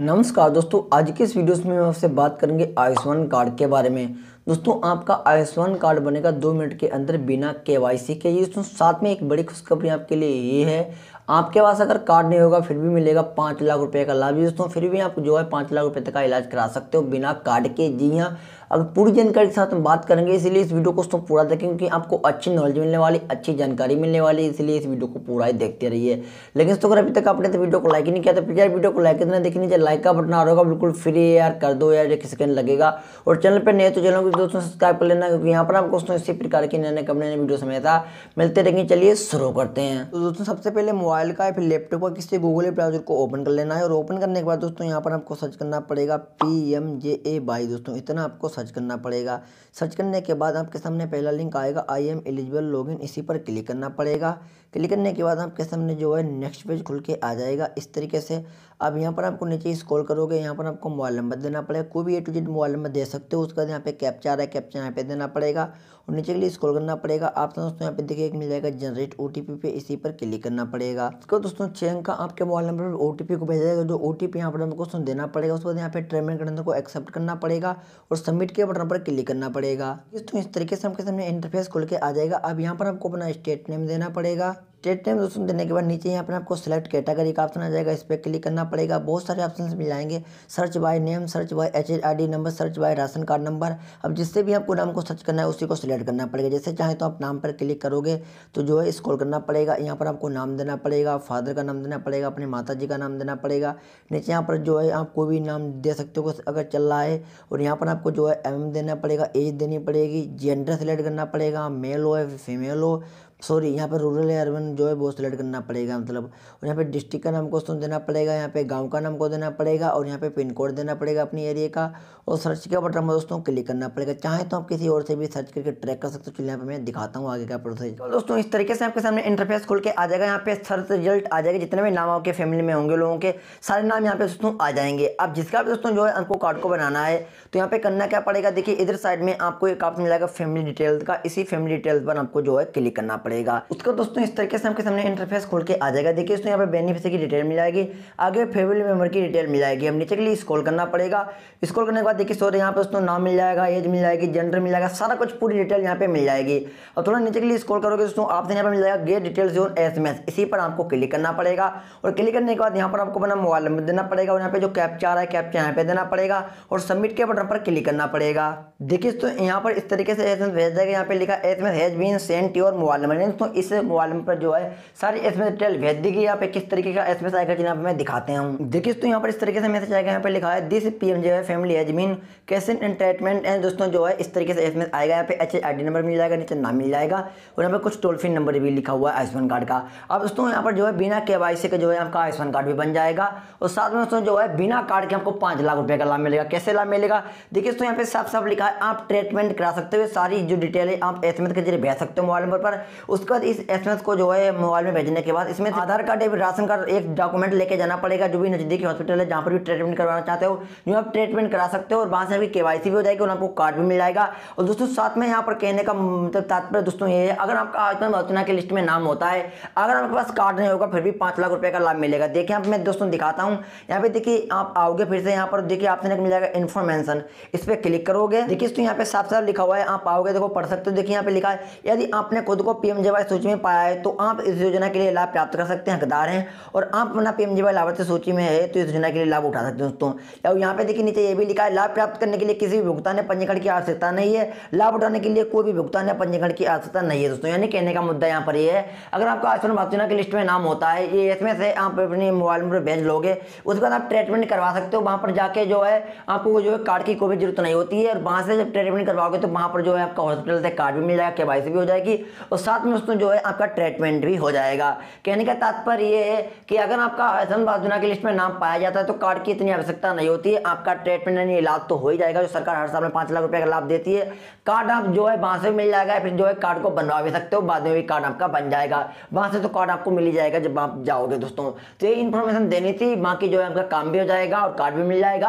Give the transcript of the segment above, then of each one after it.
नमस्कार दोस्तों आज के इस वीडियोस में हम आपसे बात करेंगे आयुष्मान कार्ड के बारे में दोस्तों आपका आयुष्मान कार्ड बनेगा दो मिनट के अंदर बिना केवाईसी के ये दोस्तों साथ में एक बड़ी खुशखबरी आपके लिए ये है आपके पास अगर कार्ड नहीं होगा फिर भी मिलेगा पाँच लाख रुपए का लाभ दोस्तों फिर भी आप जो है पाँच लाख रुपए तक का इलाज करा सकते हो बिना कार्ड के जी हाँ अगर पूरी जानकारी के साथ हम बात करेंगे इसलिए इस वीडियो को दोस्तों पूरा देखें क्योंकि आपको अच्छी नॉलेज मिलने वाली अच्छी जानकारी मिलने वाली इसलिए इस वीडियो को पूरा ही देखते रहिए लेकिन दोस्तों अगर अभी तक आपने तो वीडियो को लाइक नहीं किया तो प्लीज़ यार वीडियो को लाइक इतना देखने लाइक का बटन आ रहा होगा बिल्कुल फ्री है यार कर दो यार एक सेकेंड लगेगा और चैनल पर नए तो चैनल को दोस्तों सब्सक्राइब कर लेना क्योंकि यहाँ पर आप दोस्तों इसी प्रकार की नए नए कम नए वीडियो समय था मिलते रहेंगे चलिए शुरू करते हैं तो दोस्तों सबसे पहले मोबाइल का फिर लैपटॉप का किसी गूगल ब्राउजर को ओपन कर लेना है और ओपन करने के बाद दोस्तों यहाँ पर आपको सर्च करना पड़ेगा P M J A Y दोस्तों इतना आपको सर्च करना पड़ेगा सर्च करने के बाद आपके सामने पहला लिंक आएगा आई एम एलिजिबल लॉगिन इसी पर क्लिक करना पड़ेगा क्लिक करने के बाद आपके सामने जो है नेक्स्ट पेज खुल के आ जाएगा इस तरीके से अब यहाँ पर आपको नीचे स्क्रॉल करोगे यहाँ पर आपको मोबाइल नंबर देना पड़ेगा कोई भी A to Z mobile number दे सकते हो उसके बाद यहाँ पे कैप्चर चाह रहा है कैप्चा यहाँ पे देना पड़ेगा और नीचे के लिए स्क्रॉल करना पड़ेगा आपको दोस्तों यहाँ पे देखिए एक मिल जाएगा जनरेट ओ पे इसी पर क्लिक करना पड़ेगा उसको तो दोस्तों छः अंक का आपके मोबाइल नंबर पर ओ को भेजा जाएगा जो ओ टी पी यहाँ पर हमको दोस्तों देना पड़ेगा उसके बाद यहाँ पे ट्रेमेंट करने को एक्सेप्ट करना पड़ेगा और सबमिट के बटन पर क्लिक करना पड़ेगा दोस्तों इस तरीके से हमके सामने इंटरफेस खुल के आ जाएगा अब यहाँ पर आपको अपना स्टेट नेम देना पड़ेगा स्टेट नेम दोस्तों देने के बाद नीचे यहाँ पर आपको सेलेक्ट कैटेगरी का ऑप्शन आ जाएगा इस पर क्लिक करना पड़ेगा बहुत सारे ऑप्शन मिल जाएंगे search by name search by H I number search by ration card number अब जिससे भी आपको नाम को सर्च करना है उसी को सिलेक्ट करना पड़ेगा जैसे चाहे तो आप नाम पर क्लिक करोगे तो जो है स्क्रॉल करना पड़ेगा यहाँ पर आपको नाम देना पड़ेगा फादर का नाम देना पड़ेगा अपने माता जी का नाम देना पड़ेगा नीचे यहाँ पर जो है आप कोई भी नाम दे सकते हो अगर चल रहा है और यहाँ पर आपको जो है एम देना पड़ेगा एज देनी पड़ेगी जेंडर सेलेक्ट करना पड़ेगा मेल हो या फीमेल हो सॉरी यहाँ पर रूरल या अर्बन जो है वो सिलेक्ट करना पड़ेगा मतलब और यहाँ पे डिस्ट्रिक्ट का नाम क्वेश्चन देना पड़ेगा यहाँ पे गांव का नाम को देना पड़ेगा और यहाँ पे पिन कोड देना पड़ेगा अपने एरिया का और सर्च का बटन में दोस्तों क्लिक करना पड़ेगा चाहे तो आप किसी और से भी सर्च करके ट्रैक कर सकते हो चलिए यहाँ पर मैं दिखाता हूँ आगे का प्रोसेस तो दोस्तों इस तरीके से आपके सामने इंटरफेस खोल के आ जाएगा यहाँ पे सर्च रिजल्ट आ जाएगा जितने भी नाम आपके फैमिली में होंगे लोगों के सारे नाम यहाँ पे दोस्तों आ जाएंगे अब जिसका भी दोस्तों जो है आपको कार्ड को बनाना है तो यहाँ पे करना क्या पड़ेगा देखिए इधर साइड में आपको एक आप मिलेगा फैमिली डिटेल्स का इसी फैमिली डिटेल्स पर आपको जो है क्लिक करना पड़ेगा उसका दोस्तों इस तरीके से आपके सामने इंटरफेस खोल के आ जाएगा देखिए दोस्तों यहाँ पे बेनिफिशियर की डिटेल मिल जाएगी आगे फैमिली मेम्बर की डिटेल मिल जाएगी हम नीचे के लिए स्कॉल करना पड़ेगा स्कॉल करने के बाद देखिए सो यहाँ पे दोस्तों नाम मिल जाएगा एज मिल जाएगी जेंडर मिल जाएगा सारा कुछ पूरी डिटेल यहाँ पे मिल जाएगी और थोड़ा नीचे के लिए स्कॉल करोगे दोस्तों आपसे यहाँ पर मिल जाएगा गेट डिटेल जो एस इसी पर आपको क्लिक करना पड़ेगा और क्लिक करने के बाद यहाँ पर आपको अपना मोबाइल नंबर देना पड़ेगा और यहाँ पे जो कैप्चा आ रहा है कैप्चा यहाँ पे देना पड़ेगा और सबमिट के बटन पर क्लिक करना पड़ेगा देखिए दोस्तों यहाँ पर इस तरीके से एस एम एस भेज देगा यहाँ पे लिखा एस has been sent your mobile number बने दोस्तों इस मोबाइल पर जो है सारे एस एम डिटेल भेज देगी यहाँ पे किस तरीके का एस एम एस आएगा जिन्हें मैं दिखाते हूँ देखिए दोस्तों यहाँ पर इस तरीके से मैसेज आएगा यहाँ पर लिखा है दिस पी एम जो है फैमिली एजमीन कैसन एंटरटेनमेंट एंड दोस्तों जो है इस तरीके से एस एम एस आएगा यहाँ पे एच आई डी नंबर मिल जाएगा नीचे नाम मिल जाएगा और यहाँ पर कुछ टोल फ्री नंबर भी लिखा हुआ है आयुष्मान कार्ड का अब दोस्तों यहाँ पर जो है बिना के वाई सी का जो है आपका आयुष्मान कार्ड भी बन जाएगा और साथ में दोस्तों जो है बिना कार्ड के आपको पाँच लाख रुपये का लाभ मिलेगा कैसे लाभ मिलेगा देखिए दोस्तों यहाँ पे साफ साफ लिखा है आप ट्रीटमेंट करा सकते हो सारी जो डिटेल है आप एस एम एस के जरिए भेज सकते हो मोबाइल नंबर पर उसके बाद इस एस को जो है मोबाइल में भेजने के बाद इसमें आधार कार्ड या राशन कार्ड एक डॉक्यूमेंट लेके जाना पड़ेगा जो भी नज़दीकी हॉस्पिटल है जहाँ पर भी ट्रीटमेंट करवाना चाहते हो जो आप ट्रीटमेंट करा सकते हो और वहाँ से आपकी के भी हो जाएगी और आपको कार्ड भी मिल जाएगा और दोस्तों साथ में यहाँ पर कहने का मतलब तात्पर्य दोस्तों ये है अगर आपका आयुष्मान योजना की लिस्ट में नाम होता है अगर आपके पास कार्ड नहीं होगा फिर भी पाँच लाख रुपये का लाभ मिलेगा देखिए आप मैं दोस्तों दिखाता हूँ यहाँ पे देखिए आप आओगे फिर से यहाँ पर देखिए आपसे मिल जाएगा इन्फॉर्मेशन इस पर क्लिक करोगे देखिए दोस्तों यहाँ पे साफ साफ लिखा हुआ है आप आओगे देखो तो पढ़ सकते हो देखिए यहाँ पे लिखा है यदि आपने खुद को पी पीएमजीवाई सूची में पाया है तो आप इस योजना के लिए लाभ प्राप्त कर सकते हैं हकदार हैं और आप अपना पीएमजीवाई जवाई लाभार्थी सूची में है तो इस योजना के लिए लाभ उठा सकते हैं दोस्तों और यहाँ पे देखिए नीचे ये भी लिखा है लाभ प्राप्त करने के लिए किसी भी भुगतान या पंजीकरण की आवश्यकता नहीं है लाभ उठाने के लिए कोई भी भुगतान या पंजीकरण की आवश्यकता नहीं है दोस्तों यानी कहने का मुद्दा यहाँ पर यह है अगर आपका आयुष्मान भारत योजना की लिस्ट में नाम होता है ये इसमें से आप अपने मोबाइल नंबर भेज लोगे उसके बाद आप ट्रीटमेंट करवा सकते हो वहाँ पर जाके जो है आपको जो है कार्ड की कोई जरूरत नहीं होती है और वहाँ से जब ट्रीटमेंट करवाओगे तो वहाँ पर जो है आपका हॉस्पिटल से कार्ड भी मिल जाएगा के भी हो जाएगी और साथ में उसमें जो है आपका ट्रीटमेंट भी हो जाएगा कहने का तात्पर्य यह है कि अगर आपका हसन बाजुना की लिस्ट में नाम पाया जाता है तो कार्ड की इतनी आवश्यकता नहीं होती है आपका ट्रीटमेंट यानी इलाज तो हो ही जाएगा जो सरकार हर साल में पाँच लाख रुपये का लाभ देती है कार्ड आप जो है वहाँ से मिल जाएगा फिर जो है कार्ड को बनवा भी सकते हो बाद में भी कार्ड आपका बन जाएगा वहाँ से तो कार्ड आपको मिल ही जाएगा जब आप जाओगे दोस्तों तो ये इन्फॉर्मेशन देनी थी बाकी जो है आपका काम भी हो जाएगा और कार्ड भी मिल जाएगा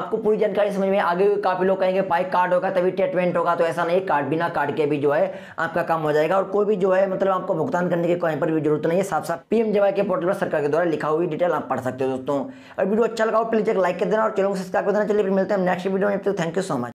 आपको पूरी जानकारी समझ में आगे काफ़ी लोग कहेंगे भाई कार्ड होगा तभी ट्रीटमेंट होगा तो ऐसा नहीं कार्ड बिना कार्ड के भी जो है आपका काम हो जाएगा और कोई भी भी जो है मतलब आपको भुगतान करने की कहीं पर भी जरूरत नहीं है साफ साफ पीएम जवाई के पोर्टल पर सरकार के द्वारा लिखा हुई डिटेल आप पढ़ सकते हो दोस्तों और वीडियो अच्छा लगा प्लीज एक लाइक कर देना और चैनल को सब्सक्राइब कर देना चलिए फिर मिलते हैं नेक्स्ट वीडियो में थैंक यू सो मच